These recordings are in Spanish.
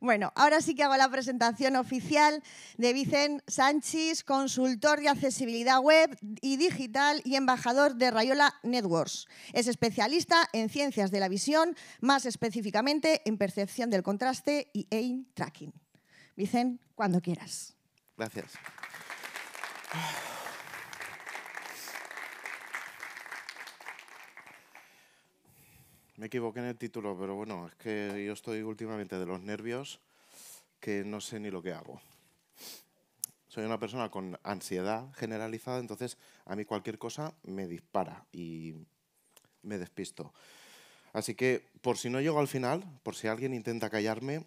Bueno, ahora sí que hago la presentación oficial de Vicen Sánchez, consultor de accesibilidad web y digital y embajador de Rayola Networks. Es especialista en ciencias de la visión, más específicamente en percepción del contraste y aim tracking. Vicen, cuando quieras. Gracias. Me equivoqué en el título, pero bueno, es que yo estoy últimamente de los nervios que no sé ni lo que hago. Soy una persona con ansiedad generalizada, entonces a mí cualquier cosa me dispara y me despisto. Así que por si no llego al final, por si alguien intenta callarme,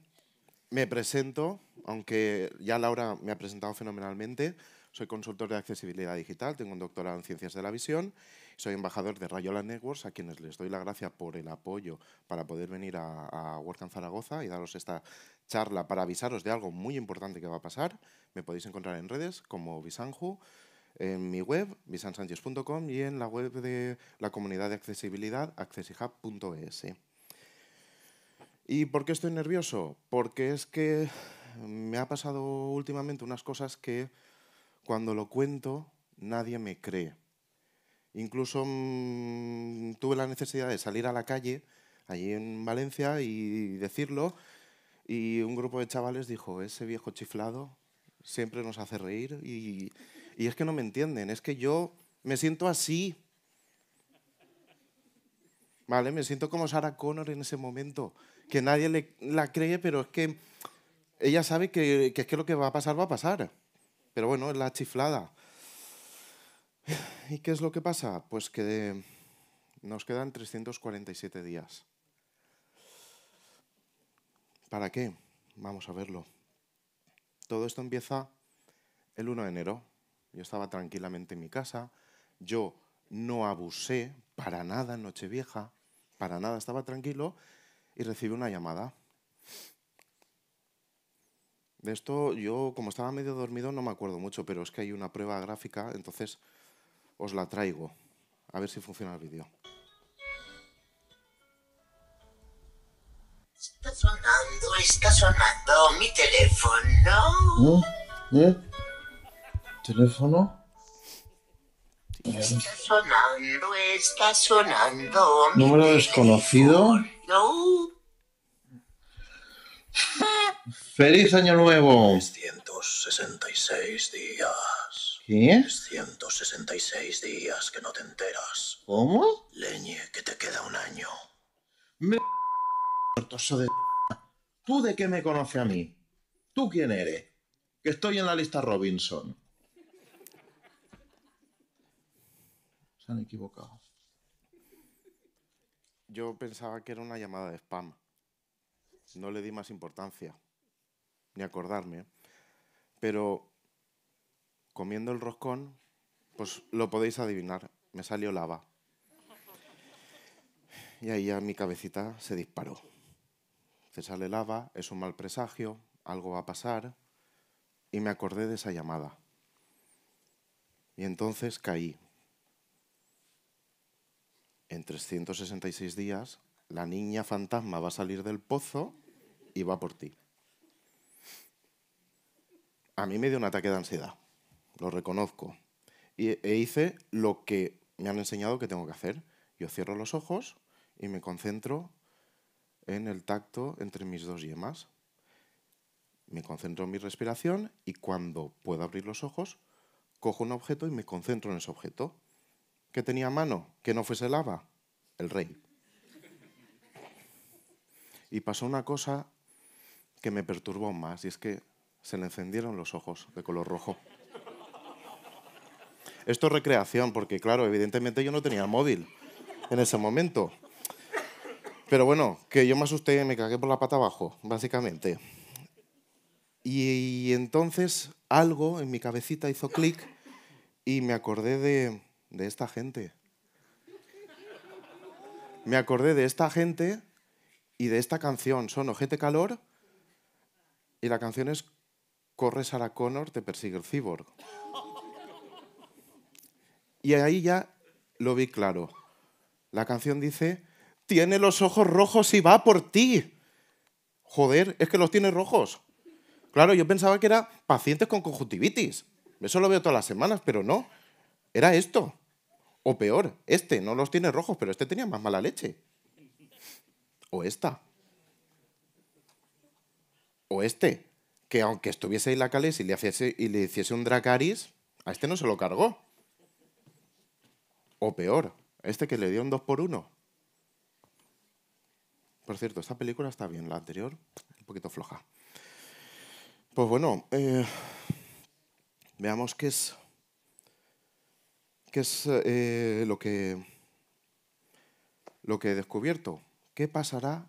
me presento, aunque ya Laura me ha presentado fenomenalmente. Soy consultor de accesibilidad digital, tengo un doctorado en ciencias de la visión, soy embajador de Rayola Networks, a quienes les doy la gracia por el apoyo para poder venir a, a Zaragoza y daros esta charla para avisaros de algo muy importante que va a pasar. Me podéis encontrar en redes como visanju, en mi web, visansanchez.com y en la web de la comunidad de accesibilidad, accesihub.es. ¿Y por qué estoy nervioso? Porque es que me ha pasado últimamente unas cosas que cuando lo cuento, nadie me cree. Incluso mm, tuve la necesidad de salir a la calle, allí en Valencia, y decirlo. Y un grupo de chavales dijo, ese viejo chiflado siempre nos hace reír. Y, y es que no me entienden, es que yo me siento así. ¿Vale? Me siento como Sarah Connor en ese momento, que nadie le, la cree, pero es que ella sabe que es que lo que va a pasar va a pasar. Pero bueno, es la chiflada. ¿Y qué es lo que pasa? Pues que nos quedan 347 días. ¿Para qué? Vamos a verlo. Todo esto empieza el 1 de enero. Yo estaba tranquilamente en mi casa. Yo no abusé para nada en Nochevieja. Para nada estaba tranquilo. Y recibí una llamada. De esto yo, como estaba medio dormido, no me acuerdo mucho, pero es que hay una prueba gráfica, entonces os la traigo. A ver si funciona el vídeo. Está sonando, está sonando mi teléfono. ¿Eh? ¿Eh? ¿Teléfono? Está sonando, está sonando. ¿Número desconocido? No. ¡Feliz Año Nuevo! 366 días. ¿Qué? 366 días que no te enteras. ¿Cómo? Leñe, que te queda un año. Me... de... ¿Tú de qué me conoce a mí? ¿Tú quién eres? Que estoy en la lista Robinson. Se han equivocado. Yo pensaba que era una llamada de spam. No le di más importancia, ni acordarme. ¿eh? Pero comiendo el roscón, pues lo podéis adivinar, me salió lava. Y ahí ya mi cabecita se disparó. Se sale lava, es un mal presagio, algo va a pasar. Y me acordé de esa llamada. Y entonces caí. En 366 días, la niña fantasma va a salir del pozo y va por ti. A mí me dio un ataque de ansiedad, lo reconozco. E hice lo que me han enseñado que tengo que hacer. Yo cierro los ojos y me concentro en el tacto entre mis dos yemas. Me concentro en mi respiración y cuando puedo abrir los ojos, cojo un objeto y me concentro en ese objeto. ¿Qué tenía a mano? Que no fuese lava. El rey. Y pasó una cosa que me perturbó más, y es que se le encendieron los ojos de color rojo. Esto es recreación, porque claro, evidentemente yo no tenía móvil en ese momento. Pero bueno, que yo me asusté y me cagué por la pata abajo, básicamente. Y, entonces algo en mi cabecita hizo clic y me acordé de, de esta gente. Me acordé de esta gente y de esta canción. Son Ojete Calor y la canción es Corre Sarah Connor, te persigue el cyborg. Y ahí ya lo vi claro. La canción dice, tiene los ojos rojos y va por ti. Joder, es que los tiene rojos. Claro, yo pensaba que era pacientes con conjuntivitis. Eso lo veo todas las semanas, pero no. Era esto. O peor, este no los tiene rojos, pero este tenía más mala leche. O esta. O este, que aunque estuviese ahí la calés y le, hiciese, un Dracaris, a este no se lo cargó. O peor, este que le dio un 2 por 1 Por cierto, esta película está bien, la anterior, un poquito floja. Pues bueno, eh, veamos qué es, qué es eh, lo, que, lo que he descubierto. ¿Qué pasará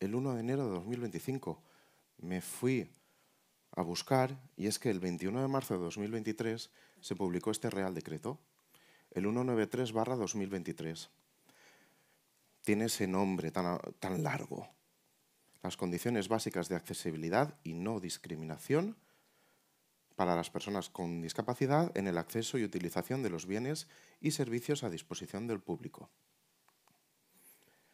el 1 de enero de 2025? me fui a buscar y es que el 21 de marzo de 2023 se publicó este Real Decreto, el 193-2023. Tiene ese nombre tan, tan largo. Las condiciones básicas de accesibilidad y no discriminación para las personas con discapacidad en el acceso y utilización de los bienes y servicios a disposición del público.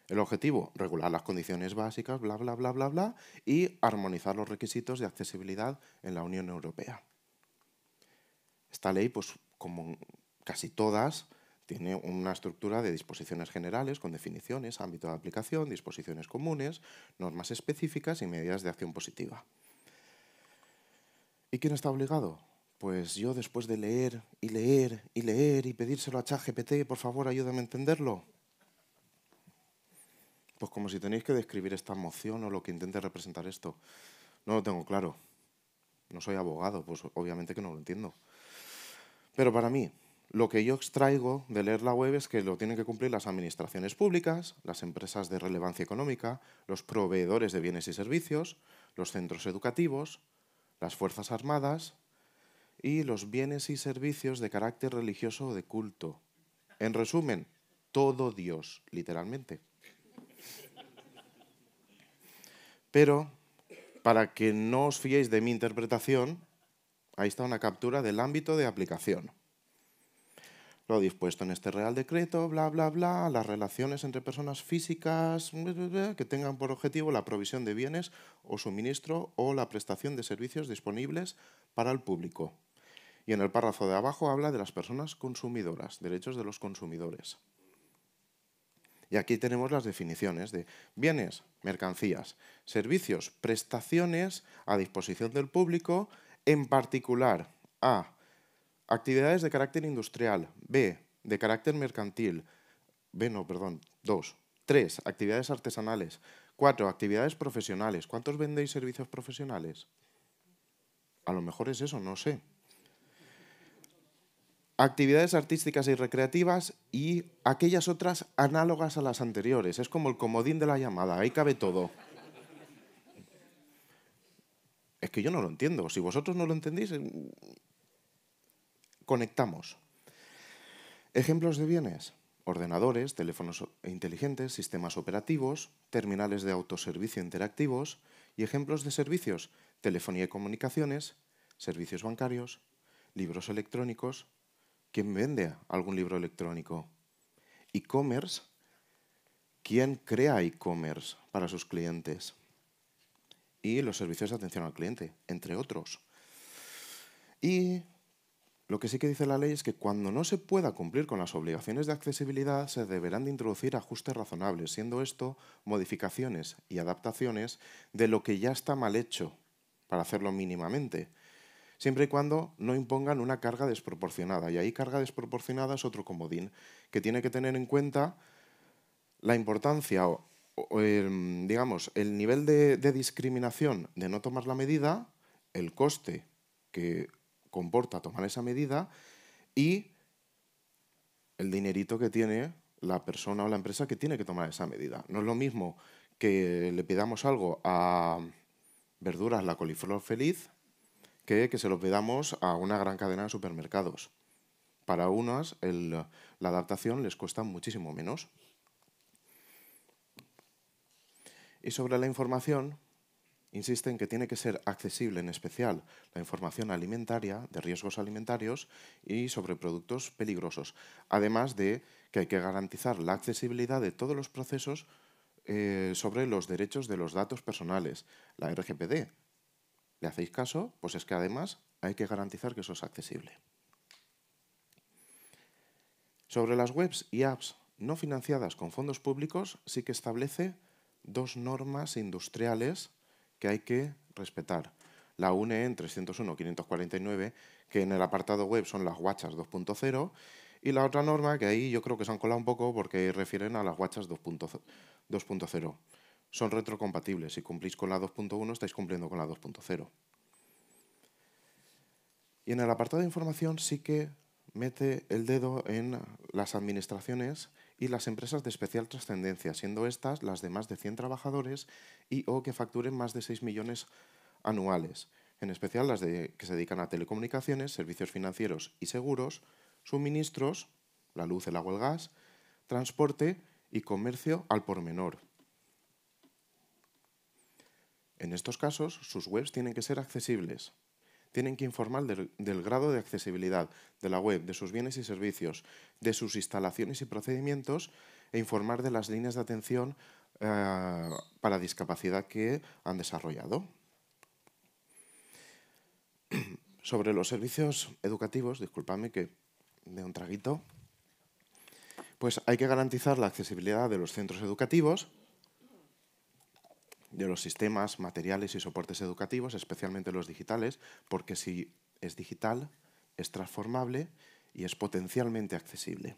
El objetivo, regular las condiciones básicas, bla, bla, bla, bla, bla, y armonizar los requisitos de accesibilidad en la Unión Europea. Esta ley, pues como casi todas, tiene una estructura de disposiciones generales con definiciones, ámbito de aplicación, disposiciones comunes, normas específicas y medidas de acción positiva. ¿Y quién está obligado? Pues yo después de leer y leer y leer y pedírselo a ChatGPT, por favor ayúdame a entenderlo, pues como si tenéis que describir esta moción o lo que intente representar esto. No lo tengo claro. No soy abogado, pues obviamente que no lo entiendo. Pero para mí, lo que yo extraigo de leer la web es que lo tienen que cumplir las administraciones públicas, las empresas de relevancia económica, los proveedores de bienes y servicios, los centros educativos, las Fuerzas Armadas y los bienes y servicios de carácter religioso o de culto. En resumen, todo Dios, literalmente. Pero para que no os fiéis de mi interpretación, ahí está una captura del ámbito de aplicación. Lo dispuesto en este Real Decreto, bla, bla, bla, las relaciones entre personas físicas que tengan por objetivo la provisión de bienes o suministro o la prestación de servicios disponibles para el público. Y en el párrafo de abajo habla de las personas consumidoras, derechos de los consumidores. Y aquí tenemos las definiciones de bienes, mercancías, servicios, prestaciones a disposición del público, en particular A, actividades de carácter industrial, B, de carácter mercantil, B no, perdón, dos. Tres. actividades artesanales, Cuatro. actividades profesionales. ¿Cuántos vendéis servicios profesionales? A lo mejor es eso, no sé actividades artísticas y recreativas y aquellas otras análogas a las anteriores. Es como el comodín de la llamada, ahí cabe todo. Es que yo no lo entiendo. Si vosotros no lo entendéis, eh, conectamos. Ejemplos de bienes. Ordenadores, teléfonos inteligentes, sistemas operativos, terminales de autoservicio interactivos y ejemplos de servicios. Telefonía y comunicaciones, servicios bancarios, libros electrónicos, ¿Quién vende algún libro electrónico? E-commerce, ¿quién crea e-commerce para sus clientes? Y los servicios de atención al cliente, entre otros. Y lo que sí que dice la ley es que cuando no se pueda cumplir con las obligaciones de accesibilidad se deberán de introducir ajustes razonables, siendo esto modificaciones y adaptaciones de lo que ya está mal hecho para hacerlo mínimamente siempre y cuando no impongan una carga desproporcionada. Y ahí carga desproporcionada es otro comodín, que tiene que tener en cuenta la importancia o, em, digamos, el nivel de discriminación de no tomar la medida, el coste que comporta tomar esa medida y el dinerito que tiene la persona o la empresa que tiene que tomar esa medida. No es lo mismo que le pidamos algo a verduras la coliflor feliz que se los pedamos a una gran cadena de supermercados. Para unas la adaptación les cuesta muchísimo menos. Y sobre la información, insisten que tiene que ser accesible en especial la información alimentaria, de riesgos alimentarios y sobre productos peligrosos, además de que hay que garantizar la accesibilidad de todos los procesos eh, sobre los derechos de los datos personales, la RGPD, le hacéis caso, pues es que además hay que garantizar que eso es accesible. Sobre las webs y apps no financiadas con fondos públicos, sí que establece dos normas industriales que hay que respetar. La UNE en 301-549, que en el apartado web son las guachas 2.0, y la otra norma que ahí yo creo que se han colado un poco porque refieren a las guachas 2.0 son retrocompatibles. Si cumplís con la 2.1 estáis cumpliendo con la 2.0. Y en el apartado de información sí que mete el dedo en las administraciones y las empresas de especial trascendencia, siendo estas las de más de 100 trabajadores y o que facturen más de 6 millones anuales, en especial las de, que se dedican a telecomunicaciones, servicios financieros y seguros, suministros, la luz, el agua, el gas, transporte y comercio al por menor. En estos casos, sus webs tienen que ser accesibles. Tienen que informar del, grado de accesibilidad de la web, de sus bienes y servicios, de sus instalaciones y procedimientos e informar de las líneas de atención eh, para discapacidad que han desarrollado. Sobre los servicios educativos, discúlpame que de un traguito, pues hay que garantizar la accesibilidad de los centros educativos de los sistemas, materiales y soportes educativos, especialmente los digitales, porque si es digital, es transformable y es potencialmente accesible.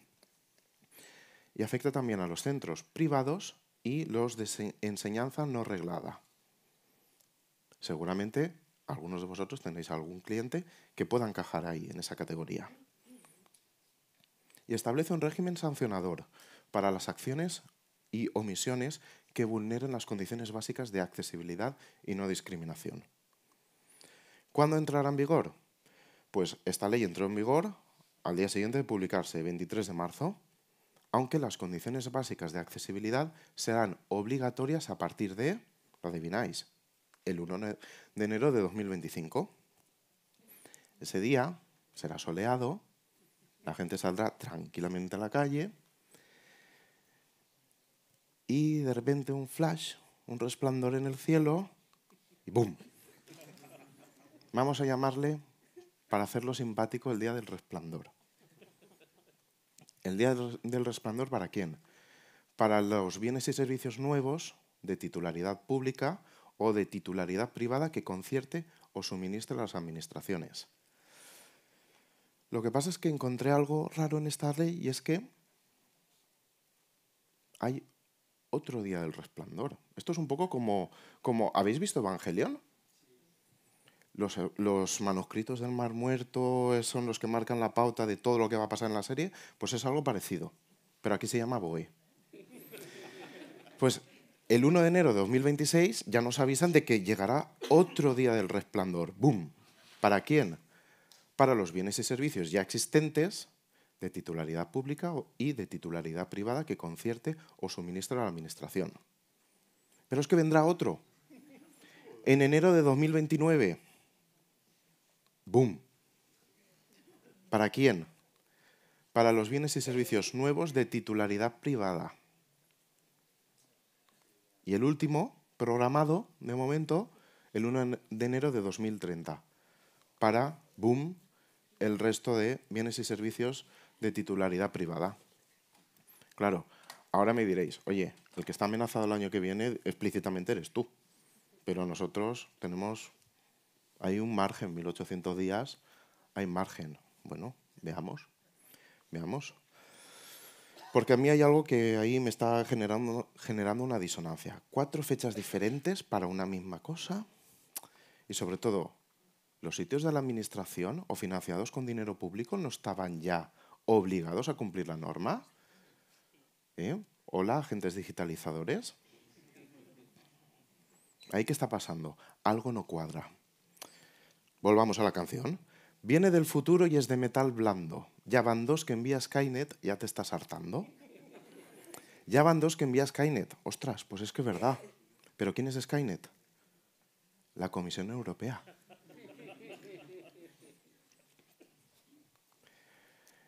Y afecta también a los centros privados y los de enseñanza no reglada. Seguramente algunos de vosotros tenéis algún cliente que pueda encajar ahí, en esa categoría. Y establece un régimen sancionador para las acciones y omisiones que vulneren las condiciones básicas de accesibilidad y no discriminación. ¿Cuándo entrará en vigor? Pues esta ley entró en vigor al día siguiente de publicarse, 23 de marzo, aunque las condiciones básicas de accesibilidad serán obligatorias a partir de, lo adivináis, el 1 de enero de 2025. Ese día será soleado, la gente saldrá tranquilamente a la calle y de repente un flash, un resplandor en el cielo y ¡boom! Vamos a llamarle, para hacerlo simpático, el Día del Resplandor. ¿El Día del Resplandor para quién? Para los bienes y servicios nuevos de titularidad pública o de titularidad privada que concierte o suministre a las administraciones. Lo que pasa es que encontré algo raro en esta ley y es que hay otro día del resplandor. Esto es un poco como, como ¿habéis visto Evangelion? Los, manuscritos del Mar Muerto eh, son los que marcan la pauta de todo lo que va a pasar en la serie, pues es algo parecido, pero aquí se llama Boy. Pues el 1 de enero de 2026 ya nos avisan de que llegará otro día del resplandor. ¡Boom! ¿Para quién? Para los bienes y servicios ya existentes de titularidad pública y de titularidad privada que concierte o suministre a la Administración. Pero es que vendrá otro. En enero de 2029. ¡Boom! ¿Para quién? Para los bienes y servicios nuevos de titularidad privada. Y el último, programado de momento, el 1 de enero de 2030. Para, boom, el resto de bienes y servicios de titularidad privada. Claro, ahora me diréis, oye, el que está amenazado el año que viene explícitamente eres tú, pero nosotros tenemos, hay un margen, 1800 días, hay margen. Bueno, veamos, veamos. Porque a mí hay algo que ahí me está generando, generando una disonancia. Cuatro fechas diferentes para una misma cosa y sobre todo, los sitios de la administración o financiados con dinero público no estaban ya obligados a cumplir la norma? ¿Eh? Hola, agentes digitalizadores. Ahí qué está pasando. Algo no cuadra. Volvamos a la canción. Viene del futuro y es de metal blando. Ya van dos que envía Skynet, ya te estás hartando. Ya van dos que envía Skynet. Ostras, pues es que es verdad. Pero ¿quién es Skynet? La Comisión Europea.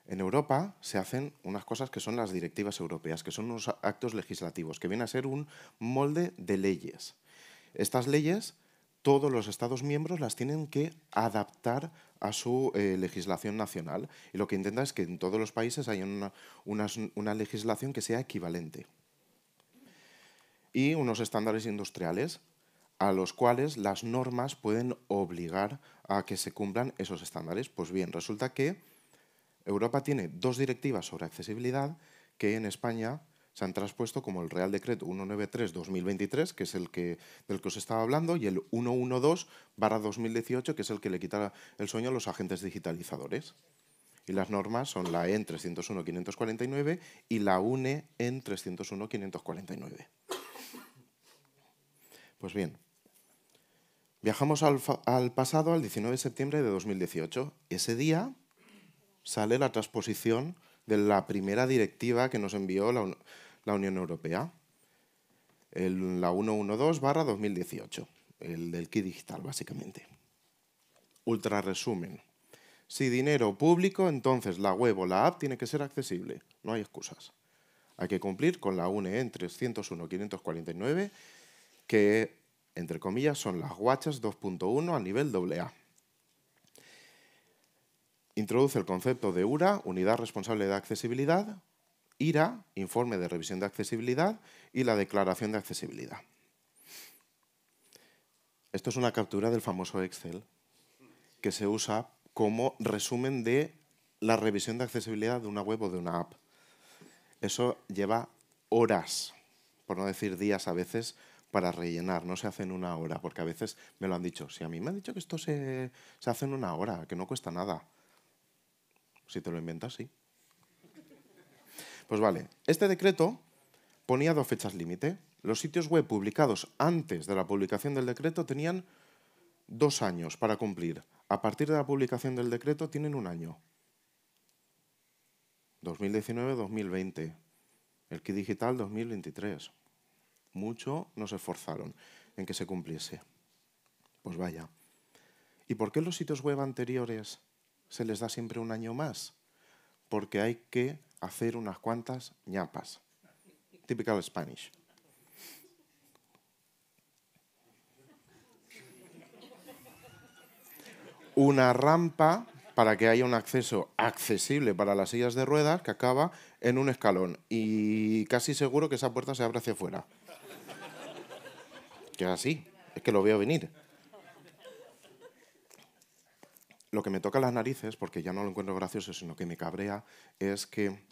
En Europa se hacen unas cosas que son las directivas europeas, que son unos actos legislativos, que vienen a ser un molde de leyes. Estas leyes todos los Estados miembros las tienen que adaptar a su eh, legislación nacional. Y lo que intenta es que en todos los países haya una legislación que sea equivalente. Y unos estándares industriales a los cuales las normas pueden obligar a que se cumplan esos estándares. Pues bien, resulta que Europa tiene dos directivas sobre accesibilidad que en España se han traspuesto como el Real Decreto 193-2023, que es el que, del que os estaba hablando, y el 112-2018, que es el que le quita el sueño a los agentes digitalizadores. Y las normas son la e EN 301-549 y la UNE EN 301-549. Pues bien, viajamos al pasado, al 19 de septiembre de 2018. Ese día sale la transposición de la primera directiva que nos envió la, Unión Europea, la 112-2018, el del kit digital básicamente. Ultra resumen. Si dinero público, entonces la web o la app tiene que ser accesible. No hay excusas. Hay que cumplir con la UNE en 301-549, que, entre comillas, son las guachas 2.1 a nivel AA introduce el concepto de URA, Unidad Responsable de Accesibilidad, IRA, Informe de Revisión de Accesibilidad, y la Declaración de Accesibilidad. Esto es una captura del famoso Excel que se usa como resumen de la revisión de accesibilidad de una web o de una app. Eso lleva horas, por no decir días a veces, para rellenar, no se hace en una hora, porque a veces me lo han dicho, si a mí me han dicho que esto se, se hace en una hora, que no cuesta nada, si te lo inventas, sí. Pues vale, este decreto ponía dos fechas límite. Los sitios web publicados antes de la publicación del decreto tenían dos años para cumplir. A partir de la publicación del decreto tienen un año. 2019-2020. El kit Digital 2023. Mucho nos esforzaron en que se cumpliese. Pues vaya. ¿Y por qué los sitios web anteriores se les da siempre un año más, porque hay que hacer unas cuantas ñapas. Typical Spanish. Una rampa para que haya un acceso accesible para las sillas de ruedas que acaba en un escalón y casi seguro que esa puerta se abre hacia afuera. Que es así, es que lo veo venir. lo que me toca las narices, porque ya no lo encuentro gracioso, sino que me cabrea, es que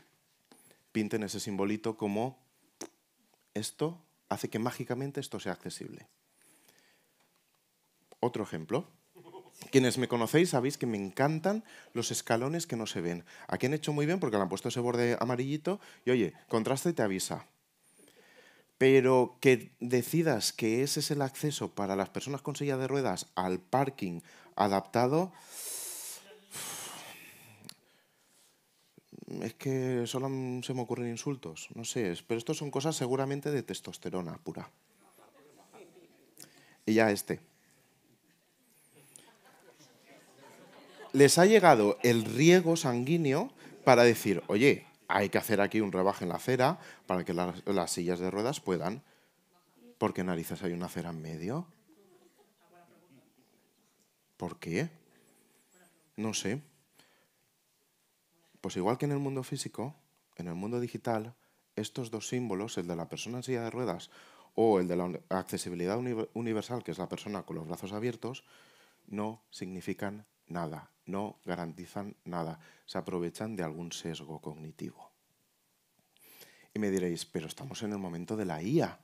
pinten ese simbolito como esto hace que mágicamente esto sea accesible. Otro ejemplo. Quienes me conocéis sabéis que me encantan los escalones que no se ven. Aquí han hecho muy bien porque le han puesto ese borde amarillito y oye, contraste te avisa pero que decidas que ese es el acceso para las personas con silla de ruedas al parking adaptado, es que solo se me ocurren insultos, no sé, pero estos son cosas seguramente de testosterona pura. Y ya este. Les ha llegado el riego sanguíneo para decir, oye, hay que hacer aquí un rebaje en la acera para que las, sillas de ruedas puedan. ¿Por qué narices hay una acera en medio? ¿Por qué? No sé. Pues igual que en el mundo físico, en el mundo digital, estos dos símbolos, el de la persona en silla de ruedas o el de la accesibilidad universal, que es la persona con los brazos abiertos, no significan nada no garantizan nada, se aprovechan de algún sesgo cognitivo. Y me diréis, pero estamos en el momento de la IA.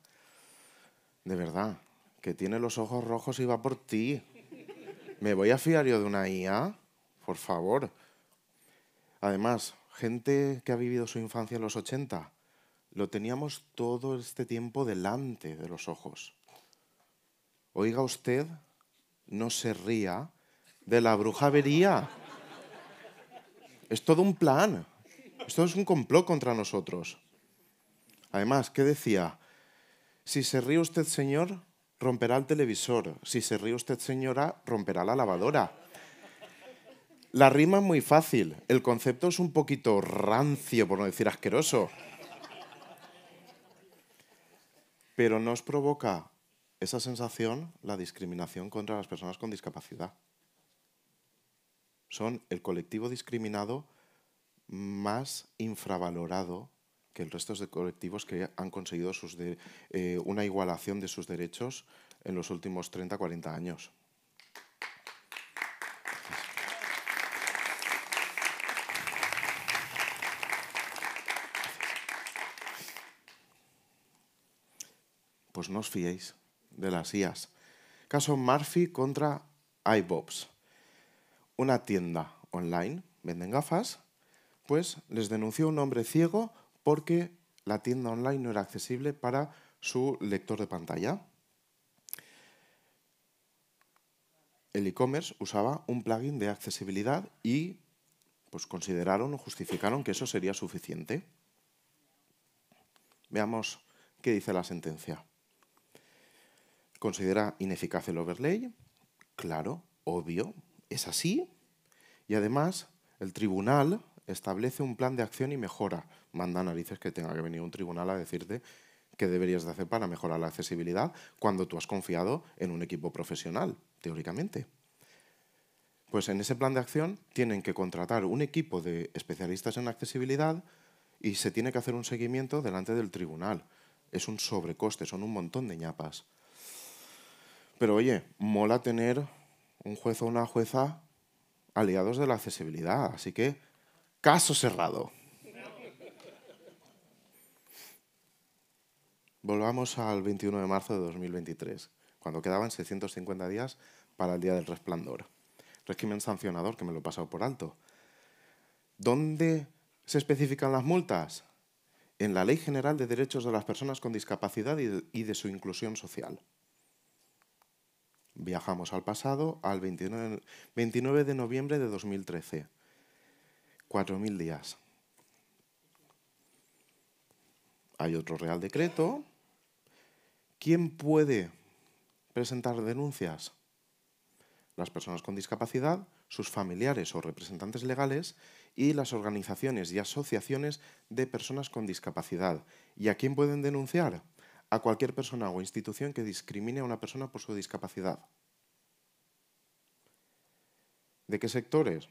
De verdad, que tiene los ojos rojos y va por ti. ¿Me voy a fiar yo de una IA? Por favor. Además, gente que ha vivido su infancia en los 80, lo teníamos todo este tiempo delante de los ojos. Oiga usted, no se ría de la brujavería. Es todo un plan. Esto es un complot contra nosotros. Además, ¿qué decía? Si se ríe usted, señor, romperá el televisor. Si se ríe usted, señora, romperá la lavadora. La rima es muy fácil. El concepto es un poquito rancio, por no decir asqueroso. Pero nos provoca esa sensación la discriminación contra las personas con discapacidad son el colectivo discriminado más infravalorado que el resto de colectivos que han conseguido eh, una igualación de sus derechos en los últimos 30, 40 años. Pues no os fiéis de las IAS. Caso Murphy contra iBobs una tienda online, venden gafas, pues les denunció un hombre ciego porque la tienda online no era accesible para su lector de pantalla. El e-commerce usaba un plugin de accesibilidad y pues consideraron o justificaron que eso sería suficiente. Veamos qué dice la sentencia. ¿Considera ineficaz el overlay? Claro, obvio, es así y además el tribunal establece un plan de acción y mejora. Manda narices que tenga que venir un tribunal a decirte qué deberías de hacer para mejorar la accesibilidad cuando tú has confiado en un equipo profesional, teóricamente. Pues en ese plan de acción tienen que contratar un equipo de especialistas en accesibilidad y se tiene que hacer un seguimiento delante del tribunal. Es un sobrecoste, son un montón de ñapas. Pero oye, mola tener un juez o una jueza aliados de la accesibilidad. Así que, caso cerrado. Volvamos al 21 de marzo de 2023, cuando quedaban 650 días para el Día del Resplandor. Régimen sancionador, que me lo he pasado por alto. ¿Dónde se especifican las multas? En la Ley General de Derechos de las Personas con Discapacidad y de su Inclusión Social. Viajamos al pasado, al 29, de noviembre de 2013. 4.000 días. Hay otro Real Decreto. ¿Quién puede presentar denuncias? Las personas con discapacidad, sus familiares o representantes legales y las organizaciones y asociaciones de personas con discapacidad. ¿Y a quién pueden denunciar? a cualquier persona o institución que discrimine a una persona por su discapacidad. ¿De qué sectores?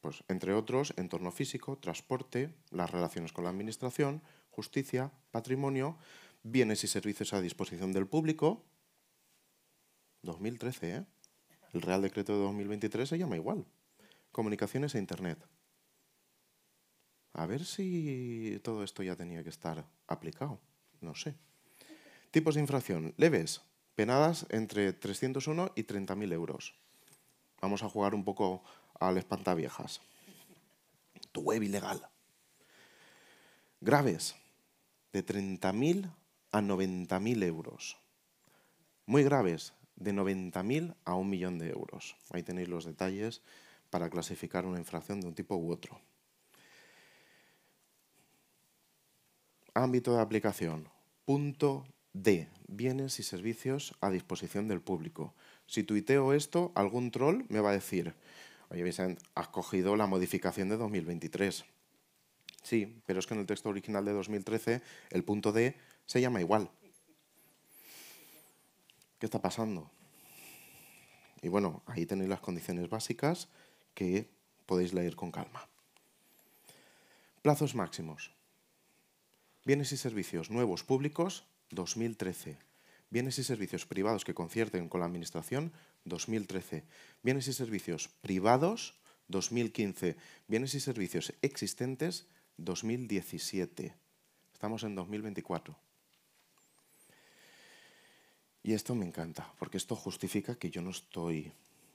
Pues entre otros, entorno físico, transporte, las relaciones con la administración, justicia, patrimonio, bienes y servicios a disposición del público. 2013, ¿eh? El Real Decreto de 2023 se llama igual. Comunicaciones e Internet. A ver si todo esto ya tenía que estar aplicado. No sé. Tipos de infracción leves, penadas entre 301 y 30.000 euros. Vamos a jugar un poco al espantaviejas. Tu web ilegal. Graves, de 30.000 a 90.000 euros. Muy graves, de 90.000 a un millón de euros. Ahí tenéis los detalles para clasificar una infracción de un tipo u otro. Ámbito de aplicación. Punto D. Bienes y servicios a disposición del público. Si tuiteo esto, algún troll me va a decir, oye has cogido la modificación de 2023. Sí, pero es que en el texto original de 2013 el punto D se llama igual. ¿Qué está pasando? Y bueno, ahí tenéis las condiciones básicas que podéis leer con calma. Plazos máximos. Bienes y servicios nuevos públicos 2013. Bienes y servicios privados que concierten con la Administración, 2013. Bienes y servicios privados, 2015. Bienes y servicios existentes, 2017. Estamos en 2024. Y esto me encanta, porque esto justifica que yo no estoy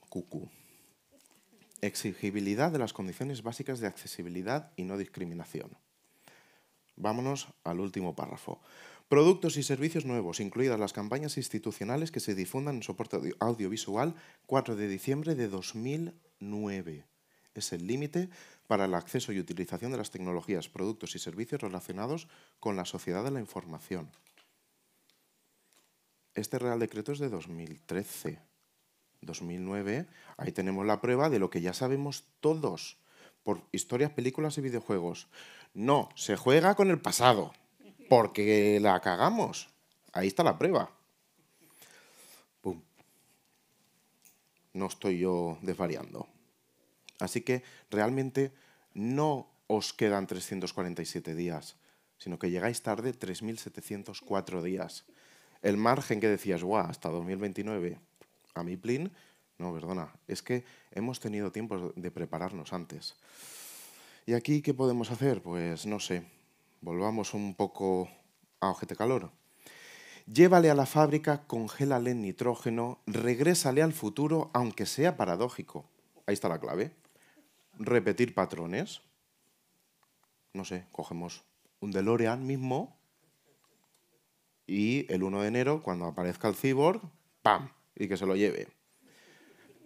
cucú. Exigibilidad de las condiciones básicas de accesibilidad y no discriminación. Vámonos al último párrafo. Productos y servicios nuevos, incluidas las campañas institucionales que se difundan en soporte audiovisual 4 de diciembre de 2009. Es el límite para el acceso y utilización de las tecnologías, productos y servicios relacionados con la sociedad de la información. Este Real Decreto es de 2013. 2009, ahí tenemos la prueba de lo que ya sabemos todos por historias, películas y videojuegos. No, se juega con el pasado porque la cagamos. Ahí está la prueba. No estoy yo desvariando. Así que realmente no os quedan 347 días, sino que llegáis tarde 3.704 días. El margen que decías, guau, hasta 2029, a mi plin, no, perdona, es que hemos tenido tiempo de prepararnos antes. ¿Y aquí qué podemos hacer? Pues no sé, Volvamos un poco a Ojete Calor. Llévale a la fábrica, congélale en nitrógeno, regrésale al futuro, aunque sea paradójico. Ahí está la clave. Repetir patrones. No sé, cogemos un DeLorean mismo y el 1 de enero, cuando aparezca el cyborg, ¡pam! Y que se lo lleve.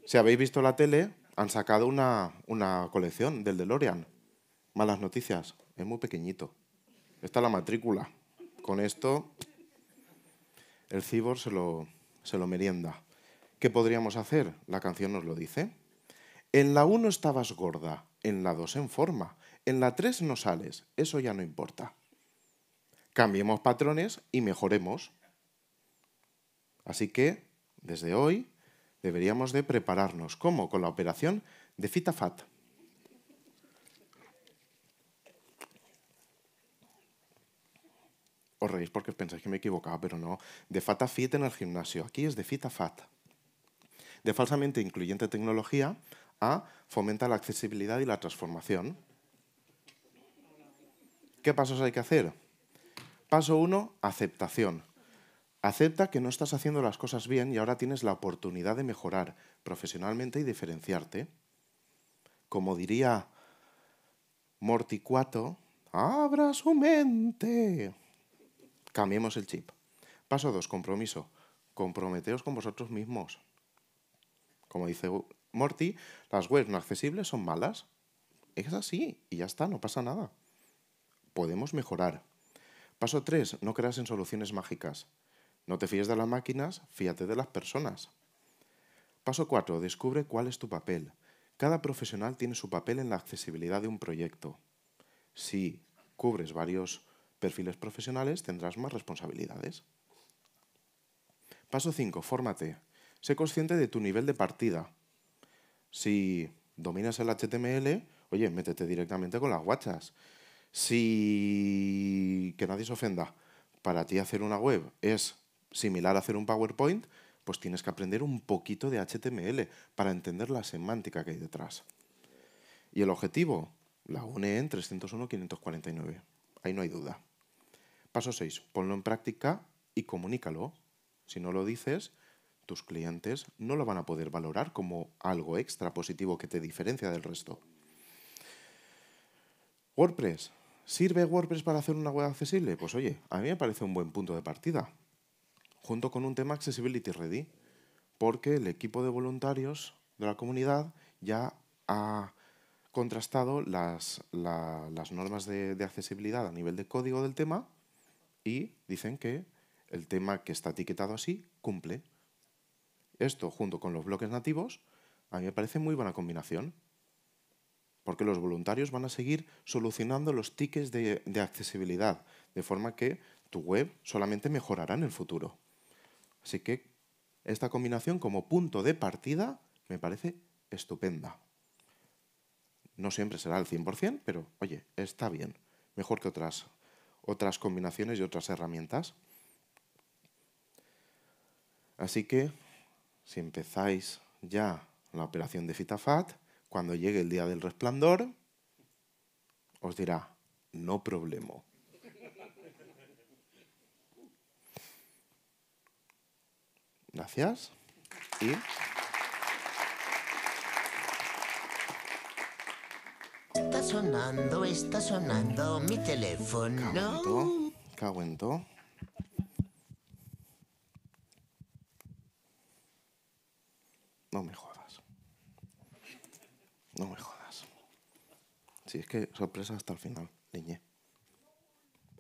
Si habéis visto la tele, han sacado una, una colección del DeLorean. Malas noticias, es muy pequeñito. Está la matrícula. Con esto, el cibor se lo, se lo merienda. ¿Qué podríamos hacer? La canción nos lo dice. En la 1 estabas gorda, en la 2 en forma, en la 3 no sales, eso ya no importa. Cambiemos patrones y mejoremos. Así que, desde hoy, deberíamos de prepararnos. ¿Cómo? Con la operación de FITAFAT. porque pensáis que me he equivocado, pero no. De fat a fit en el gimnasio. Aquí es de fit a fat. De falsamente incluyente tecnología a fomenta la accesibilidad y la transformación. ¿Qué pasos hay que hacer? Paso uno, aceptación. Acepta que no estás haciendo las cosas bien y ahora tienes la oportunidad de mejorar profesionalmente y diferenciarte. Como diría Morticuato, abra su mente. Cambiemos el chip. Paso 2, compromiso. Comprometeos con vosotros mismos. Como dice Morty, las webs no accesibles son malas. Es así y ya está, no pasa nada. Podemos mejorar. Paso 3. No creas en soluciones mágicas. No te fíes de las máquinas, fíate de las personas. Paso 4. Descubre cuál es tu papel. Cada profesional tiene su papel en la accesibilidad de un proyecto. Si cubres varios perfiles profesionales tendrás más responsabilidades. Paso 5. Fórmate. Sé consciente de tu nivel de partida. Si dominas el HTML, oye, métete directamente con las guachas. Si, que nadie se ofenda, para ti hacer una web es similar a hacer un PowerPoint, pues tienes que aprender un poquito de HTML para entender la semántica que hay detrás. Y el objetivo, la UNE en 301-549. Ahí no hay duda. Paso 6. Ponlo en práctica y comunícalo. Si no lo dices, tus clientes no lo van a poder valorar como algo extra positivo que te diferencia del resto. WordPress. ¿Sirve WordPress para hacer una web accesible? Pues oye, a mí me parece un buen punto de partida. Junto con un tema Accessibility Ready, porque el equipo de voluntarios de la comunidad ya ha contrastado las, normas de, accesibilidad a nivel de código del tema y dicen que el tema que está etiquetado así cumple. Esto junto con los bloques nativos, a mí me parece muy buena combinación, porque los voluntarios van a seguir solucionando los tickets de accesibilidad, de forma que tu web solamente mejorará en el futuro. Así que esta combinación como punto de partida me parece estupenda. No siempre será el 100%, pero oye, está bien. Mejor que otras, otras combinaciones y otras herramientas. Así que, si empezáis ya la operación de FITAFAT, cuando llegue el día del resplandor, os dirá, no problema. Gracias. Y... sonando, está sonando mi teléfono. Cago en No me jodas. No me jodas. Si es que sorpresa hasta el final, niñe.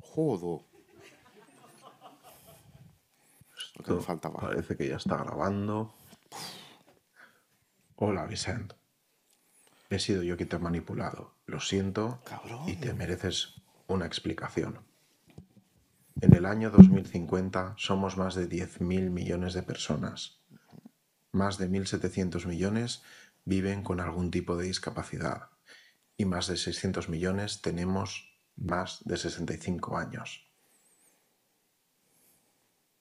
Jodo. Lo que me Parece que ya está grabando. Hola, Vicente. He sido yo quien te ha manipulado lo siento y te mereces una explicación. En el año 2050 somos más de 10.000 millones de personas. Más de 1.700 millones viven con algún tipo de discapacidad y más de 600 millones tenemos más de 65 años.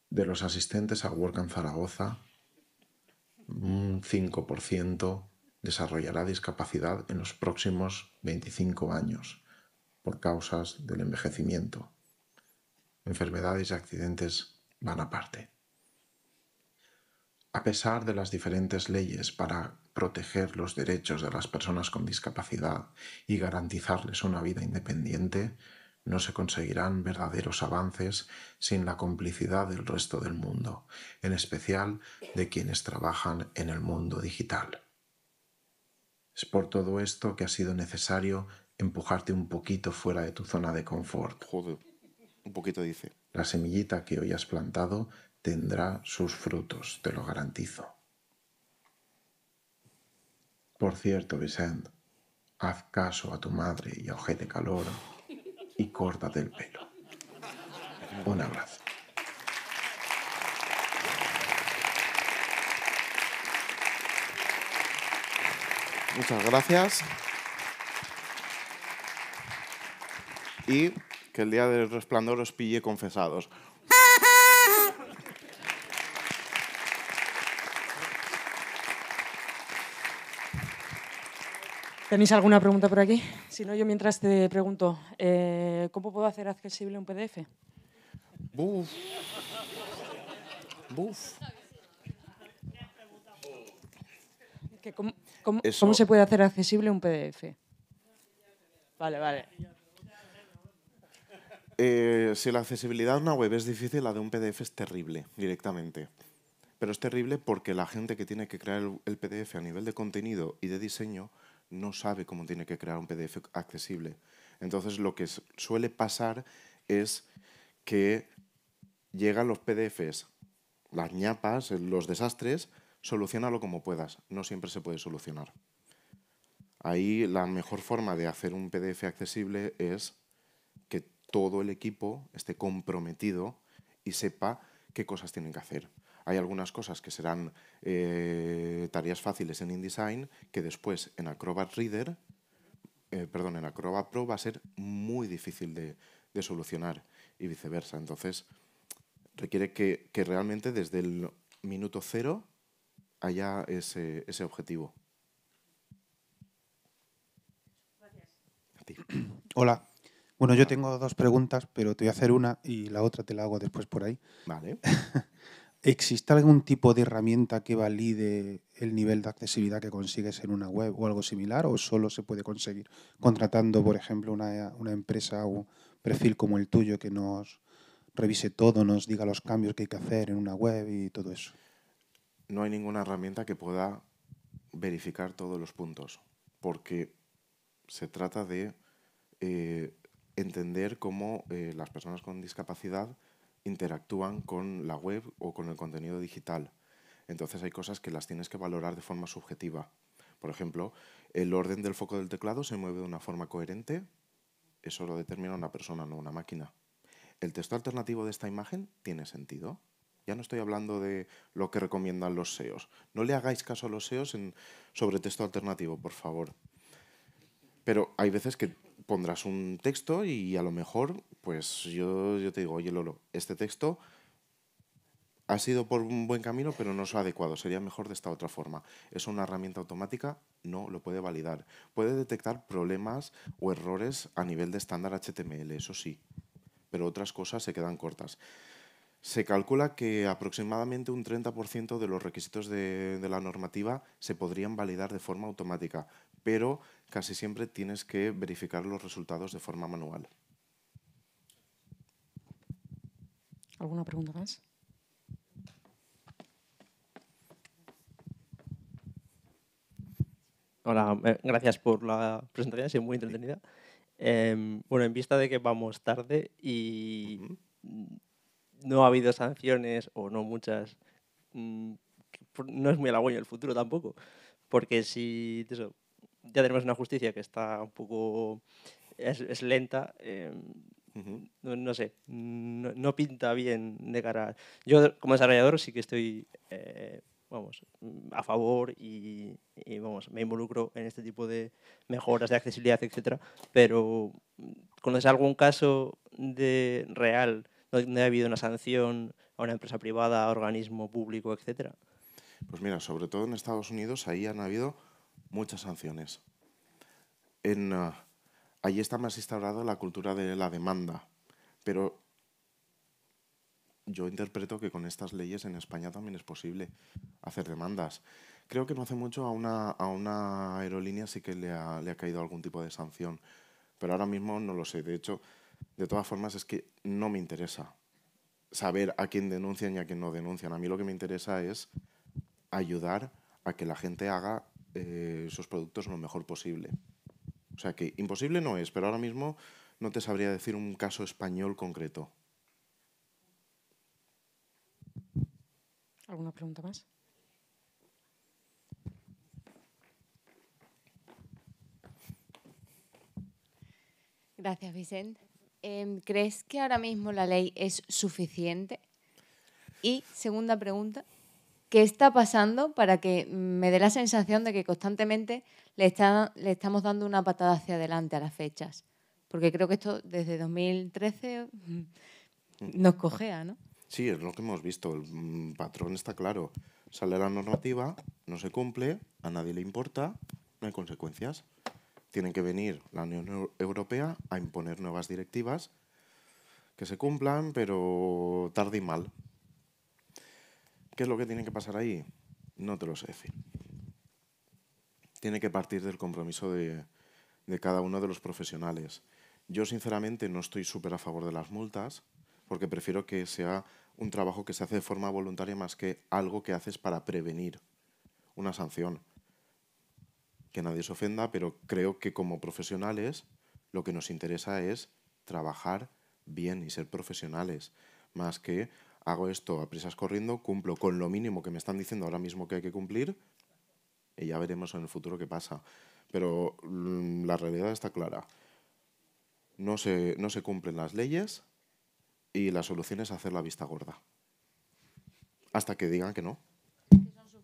De los asistentes a Work en Zaragoza, un 5% desarrollará discapacidad en los próximos 25 años por causas del envejecimiento. Enfermedades y accidentes van aparte. A pesar de las diferentes leyes para proteger los derechos de las personas con discapacidad y garantizarles una vida independiente, no se conseguirán verdaderos avances sin la complicidad del resto del mundo, en especial de quienes trabajan en el mundo digital. Es por todo esto que ha sido necesario empujarte un poquito fuera de tu zona de confort. Joder, un poquito dice. La semillita que hoy has plantado tendrá sus frutos, te lo garantizo. Por cierto, Vicente, haz caso a tu madre y a de Calor y córtate el pelo. Un abrazo. Muchas gracias. Y que el día del resplandor os pille confesados. ¿Tenéis alguna pregunta por aquí? Si no, yo mientras te pregunto, eh, ¿cómo puedo hacer accesible un PDF? Buf. Buf. cómo, se puede hacer accesible un PDF? Vale, vale. Eh, si la accesibilidad de una web es difícil, la de un PDF es terrible directamente. Pero es terrible porque la gente que tiene que crear el, PDF a nivel de contenido y de diseño no sabe cómo tiene que crear un PDF accesible. Entonces lo que suele pasar es que llegan los PDFs, las ñapas, los desastres, solucionalo como puedas. No siempre se puede solucionar. Ahí la mejor forma de hacer un PDF accesible es que todo el equipo esté comprometido y sepa qué cosas tienen que hacer. Hay algunas cosas que serán eh, tareas fáciles en InDesign que después en Acrobat Reader, eh, perdón, en Acrobat Pro va a ser muy difícil de, solucionar y viceversa. Entonces, requiere que realmente desde el minuto cero allá ese, ese objetivo. Hola. Bueno, yo tengo dos preguntas, pero te voy a hacer una y la otra te la hago después por ahí. Vale. ¿Existe algún tipo de herramienta que valide el nivel de accesibilidad que consigues en una web o algo similar? ¿O solo se puede conseguir contratando, por ejemplo, una, una empresa o un perfil como el tuyo que nos revise todo, nos diga los cambios que hay que hacer en una web y todo eso? no hay ninguna herramienta que pueda verificar todos los puntos, porque se trata de eh, entender cómo eh, las personas con discapacidad interactúan con la web o con el contenido digital. Entonces hay cosas que las tienes que valorar de forma subjetiva. Por ejemplo, el orden del foco del teclado se mueve de una forma coherente. Eso lo determina una persona, no una máquina. El texto alternativo de esta imagen tiene sentido. Ya no estoy hablando de lo que recomiendan los SEOs. No le hagáis caso a los SEOs sobre texto alternativo, por favor. Pero hay veces que pondrás un texto y a lo mejor, pues yo, yo te digo, oye Lolo, este texto ha sido por un buen camino, pero no es adecuado. Sería mejor de esta otra forma. Es una herramienta automática, no lo puede validar. Puede detectar problemas o errores a nivel de estándar HTML, eso sí, pero otras cosas se quedan cortas. Se calcula que aproximadamente un 30% de los requisitos de, la normativa se podrían validar de forma automática, pero casi siempre tienes que verificar los resultados de forma manual. ¿Alguna pregunta más? Hola, eh, gracias por la presentación, ha sido muy entretenida. Em, bueno, en vista de que vamos tarde y no ha habido sanciones o no muchas, mm, no es muy halagüeño el futuro tampoco, porque si ya tenemos una justicia que está un poco, es, lenta, em, no, sé, no, pinta bien de cara. Yo como desarrollador sí que estoy... Eh, vamos, a favor y, vamos, me involucro en este tipo de mejoras de accesibilidad, etcétera, pero mm, ¿conoces algún caso de real no ha habido una sanción a una empresa privada, a organismo público, etcétera? Pues mira, sobre todo en Estados Unidos, ahí han habido muchas sanciones. Allí ah, está más instaurada la cultura de la demanda, pero yo interpreto que con estas leyes en España también es posible hacer demandas. Creo que no hace mucho a una, a una aerolínea sí que le ha, le ha caído algún tipo de sanción, pero ahora mismo no lo sé. De hecho, de todas formas es que no me interesa saber a quién denuncian y a quién no denuncian. A mí lo que me interesa es ayudar a que la gente haga eh, sus productos lo mejor posible. O sea que imposible no es, pero ahora mismo no te sabría decir un caso español concreto. ¿Alguna pregunta más? Gracias, Vicente. Em, ¿crees que ahora mismo la ley es suficiente? Y segunda pregunta, ¿qué está pasando para que me dé la sensación de que constantemente le, estamos dando una patada hacia adelante a las fechas? Porque creo que esto desde 2013 nos cojea, ¿no? Sí, es lo que hemos visto. El mm, patrón está claro. Sale la normativa, no se cumple, a nadie le importa, no hay consecuencias tienen que venir la Unión Europea a imponer nuevas directivas que se cumplan, pero tarde y mal. ¿Qué es lo que tiene que pasar ahí? No te lo sé decir. Tiene que partir del compromiso de, de cada uno de los profesionales. Yo sinceramente no estoy súper a favor de las multas, porque prefiero que sea un trabajo que se hace de forma voluntaria más que algo que haces para prevenir una sanción que nadie se ofenda, pero creo que como profesionales lo que nos interesa es trabajar bien y ser profesionales, más que hago esto a prisas corriendo, cumplo con lo mínimo que me están diciendo ahora mismo que hay que cumplir y ya veremos en el futuro qué pasa. Pero mm, la realidad está clara. No se, no se cumplen las leyes y la solución es hacer la vista gorda. Hasta que digan que no. son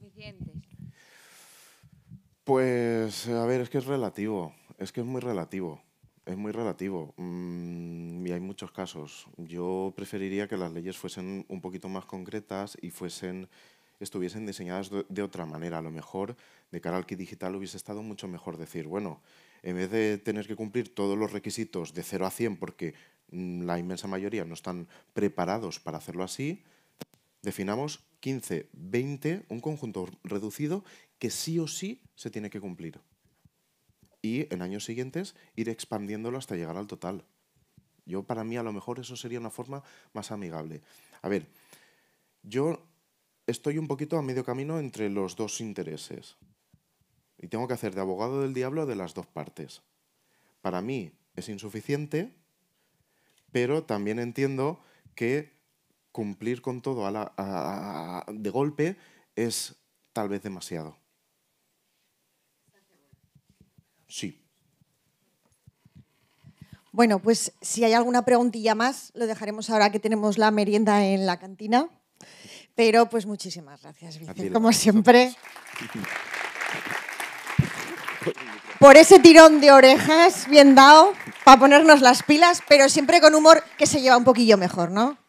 pues, eh, a ver, es que es relativo, es que es muy relativo, es muy relativo mm, y hay muchos casos. Yo preferiría que las leyes fuesen un poquito más concretas y fuesen estuviesen diseñadas de, otra manera. A lo mejor, de cara al kit digital, hubiese estado mucho mejor decir, bueno, en vez de tener que cumplir todos los requisitos de 0 a 100 porque mm, la inmensa mayoría no están preparados para hacerlo así, definamos 15, 20, un conjunto reducido que sí o sí se tiene que cumplir. Y en años siguientes ir expandiéndolo hasta llegar al total. Yo para mí a lo mejor eso sería una forma más amigable. A ver, yo estoy un poquito a medio camino entre los dos intereses. Y tengo que hacer de abogado del diablo de las dos partes. Para mí es insuficiente, pero también entiendo que cumplir con todo la, de golpe es tal vez demasiado. Sí. Bueno, pues si hay alguna preguntilla más, lo dejaremos ahora que tenemos la merienda en la cantina. Pero pues muchísimas gracias, Vicente, como siempre. Por ese tirón de orejas bien dado, para ponernos las pilas, pero siempre con humor que se lleva un poquillo mejor, ¿no?